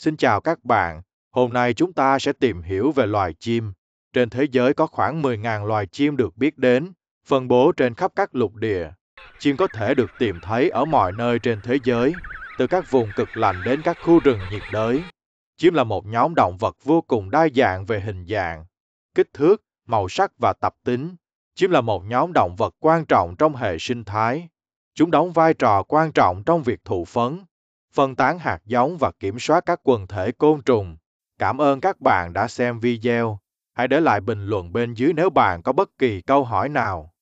Xin chào các bạn, hôm nay chúng ta sẽ tìm hiểu về loài chim. Trên thế giới có khoảng 10.000 loài chim được biết đến, phân bố trên khắp các lục địa. Chim có thể được tìm thấy ở mọi nơi trên thế giới, từ các vùng cực lạnh đến các khu rừng nhiệt đới. Chim là một nhóm động vật vô cùng đa dạng về hình dạng, kích thước, màu sắc và tập tính. Chim là một nhóm động vật quan trọng trong hệ sinh thái. Chúng đóng vai trò quan trọng trong việc thụ phấn, phân tán hạt giống và kiểm soát các quần thể côn trùng. Cảm ơn các bạn đã xem video. Hãy để lại bình luận bên dưới nếu bạn có bất kỳ câu hỏi nào.